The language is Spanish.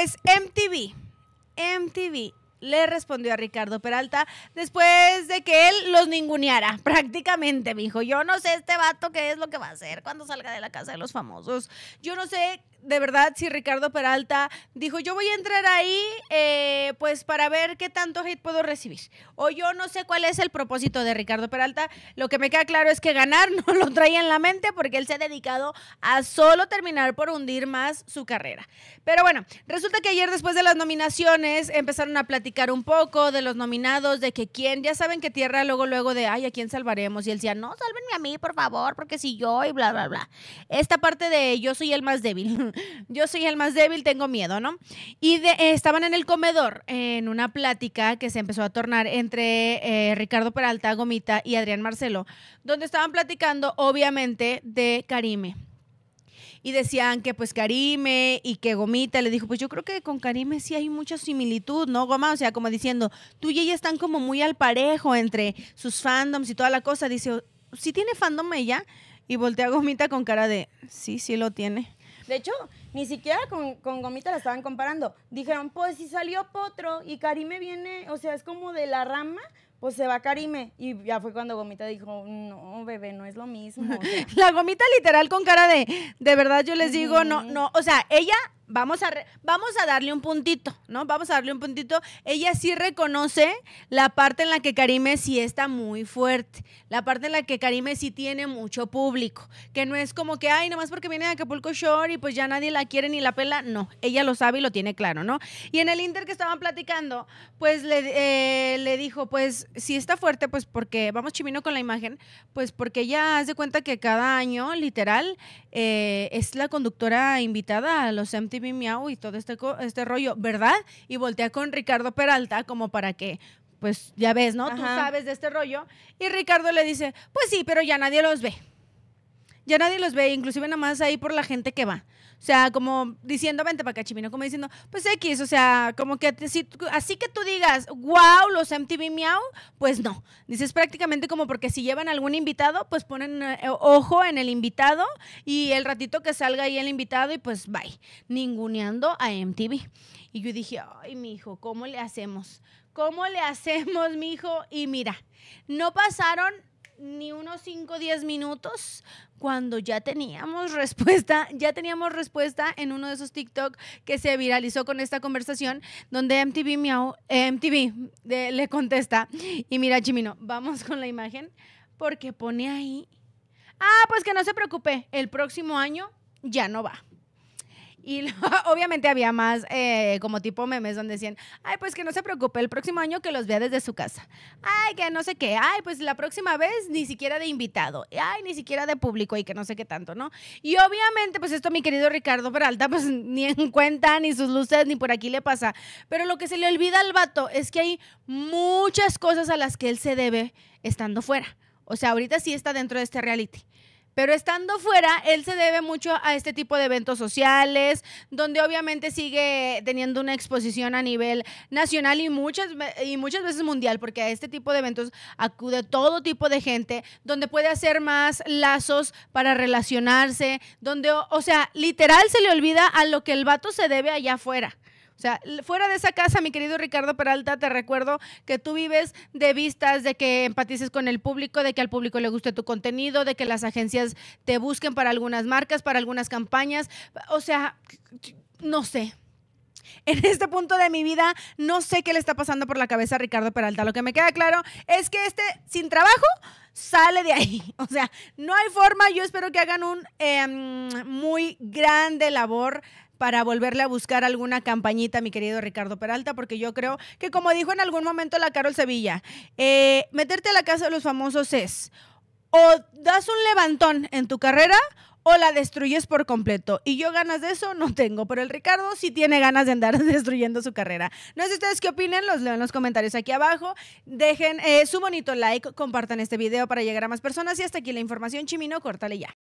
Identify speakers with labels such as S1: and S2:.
S1: es MTV. MTV le respondió a Ricardo Peralta después de que él los ninguneara, prácticamente, me dijo, yo no sé este vato qué es lo que va a hacer cuando salga de la casa de los famosos. Yo no sé de verdad si Ricardo Peralta dijo, yo voy a entrar ahí eh, pues para ver qué tanto hate puedo recibir. O yo no sé cuál es el propósito de Ricardo Peralta. Lo que me queda claro es que ganar no lo traía en la mente porque él se ha dedicado a solo terminar por hundir más su carrera. Pero bueno, resulta que ayer después de las nominaciones empezaron a platicar un poco de los nominados, de que quién, ya saben que Tierra luego, luego de, ay, ¿a quién salvaremos? Y él decía, no, sálvenme a mí, por favor, porque si yo, y bla, bla, bla. Esta parte de yo soy el más débil, yo soy el más débil, tengo miedo, ¿no? Y de, eh, estaban en el comedor, en una plática que se empezó a tornar entre eh, Ricardo Peralta, Gomita y Adrián Marcelo, donde estaban platicando, obviamente, de Karime y decían que pues Karime y que Gomita le dijo, pues yo creo que con Karime sí hay mucha similitud, ¿no, Goma? O sea, como diciendo, tú y ella están como muy al parejo entre sus fandoms y toda la cosa. Dice, ¿sí tiene fandom ella? Y voltea Gomita con cara de, sí, sí lo tiene. De hecho, ni siquiera con, con, Gomita la estaban comparando. Dijeron, pues si salió Potro y Karime viene, o sea, es como de la rama, pues se va Karime. Y ya fue cuando Gomita dijo, no, bebé, no es lo mismo. La Gomita literal con cara de, de verdad yo les digo, no, no, o sea, ella vamos a, vamos a darle un puntito, ¿no? Vamos a darle un puntito. Ella sí reconoce la parte en la que Karime sí está muy fuerte, la parte en la que Karime sí tiene mucho público, que no es como que, ay, nomás porque viene de Acapulco Shore y pues ya nadie la quiere ni la pela. No, ella lo sabe y lo tiene claro, ¿no? Y en el Inter que estaban platicando, pues le, eh, le dijo, pues si está fuerte, pues porque, vamos chimino con la imagen, pues porque ella hace cuenta que cada año, literal, eh, es la conductora invitada a los MTV miau y todo este, este rollo, ¿verdad? Y voltea con Ricardo Peralta como para que pues ya ves, ¿no? Tú sabes de este rollo. Y Ricardo le dice, pues sí, pero ya nadie los ve ya nadie los ve, inclusive nada más ahí por la gente que va. O sea, como diciendo, vente para acá, como diciendo, pues X, o sea, como que así que tú digas, wow, los MTV Miau, pues no. Dices prácticamente como porque si llevan algún invitado, pues ponen eh, ojo en el invitado y el ratito que salga ahí el invitado y pues bye, ninguneando a MTV. Y yo dije, ay, mi hijo, ¿cómo le hacemos? ¿Cómo le hacemos, mi hijo? Y mira, no pasaron ni unos 5 o 10 minutos cuando ya teníamos respuesta, ya teníamos respuesta en uno de esos TikTok que se viralizó con esta conversación donde MTV, miau, eh, MTV le contesta y mira Chimino, vamos con la imagen porque pone ahí, ah, pues que no se preocupe, el próximo año ya no va. Y obviamente había más eh, como tipo memes donde decían, ay, pues que no se preocupe, el próximo año que los vea desde su casa. Ay, que no sé qué. Ay, pues la próxima vez ni siquiera de invitado. Ay, ni siquiera de público y que no sé qué tanto, ¿no? Y obviamente, pues esto mi querido Ricardo Peralta, pues ni en cuenta, ni sus luces, ni por aquí le pasa. Pero lo que se le olvida al vato es que hay muchas cosas a las que él se debe estando fuera. O sea, ahorita sí está dentro de este reality pero estando fuera, él se debe mucho a este tipo de eventos sociales, donde obviamente sigue teniendo una exposición a nivel nacional y muchas, y muchas veces mundial, porque a este tipo de eventos acude todo tipo de gente, donde puede hacer más lazos para relacionarse, donde, o sea, literal se le olvida a lo que el vato se debe allá afuera. O sea, fuera de esa casa, mi querido Ricardo Peralta, te recuerdo que tú vives de vistas, de que empatices con el público, de que al público le guste tu contenido, de que las agencias te busquen para algunas marcas, para algunas campañas. O sea, no sé. En este punto de mi vida, no sé qué le está pasando por la cabeza a Ricardo Peralta. Lo que me queda claro es que este, sin trabajo, sale de ahí. O sea, no hay forma. Yo espero que hagan un em, muy grande labor para volverle a buscar alguna campañita, mi querido Ricardo Peralta, porque yo creo que como dijo en algún momento la Carol Sevilla, eh, meterte a la casa de los famosos es o das un levantón en tu carrera o la destruyes por completo. Y yo ganas de eso no tengo, pero el Ricardo sí tiene ganas de andar destruyendo su carrera. No sé ustedes qué opinen, los leo en los comentarios aquí abajo. Dejen eh, su bonito like, compartan este video para llegar a más personas y hasta aquí la información, Chimino, córtale ya.